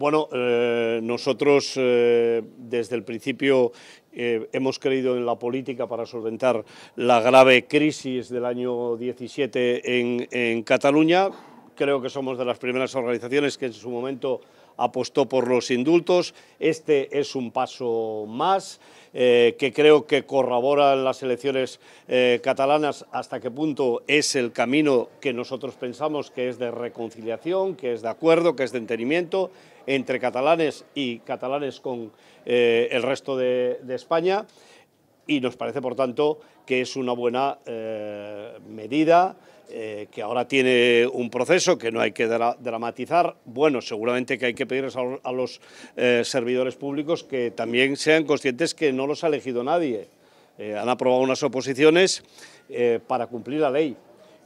Bueno, eh, nosotros eh, desde el principio eh, hemos creído en la política para solventar la grave crisis del año 17 en Cataluña. Creo que somos de las primeras organizaciones que en su momento apostó por los indultos. Este es un paso más eh, que creo que corrobora las elecciones eh, catalanas hasta qué punto es el camino que nosotros pensamos que es de reconciliación, que es de acuerdo, que es de entendimiento entre catalanes y catalanes con eh, el resto de, España y nos parece, por tanto, que es una buena medida eh, que ahora tiene un proceso que no hay que dramatizar. Bueno, seguramente que hay que pedirles a, los, eh, servidores públicos que también sean conscientes que no los ha elegido nadie. Eh, han aprobado unas oposiciones para cumplir la ley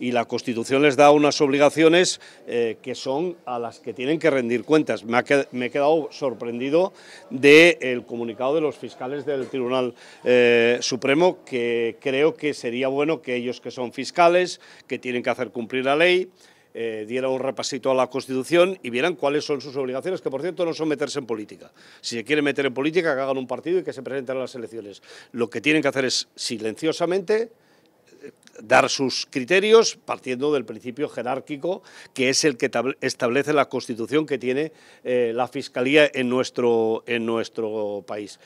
y la Constitución les da unas obligaciones eh, que son a las que tienen que rendir cuentas. Me, he quedado sorprendido del comunicado de los fiscales del Tribunal eh, Supremo, que creo que sería bueno que ellos que son fiscales, que tienen que hacer cumplir la ley, eh, dieran un repasito a la Constitución y vieran cuáles son sus obligaciones, que por cierto no son meterse en política. Si se quiere meter en política, que hagan un partido y que se presenten a las elecciones. Lo que tienen que hacer es silenciosamente dar sus criterios partiendo del principio jerárquico que es el que establece la Constitución que tiene eh, la Fiscalía en nuestro, en nuestro país.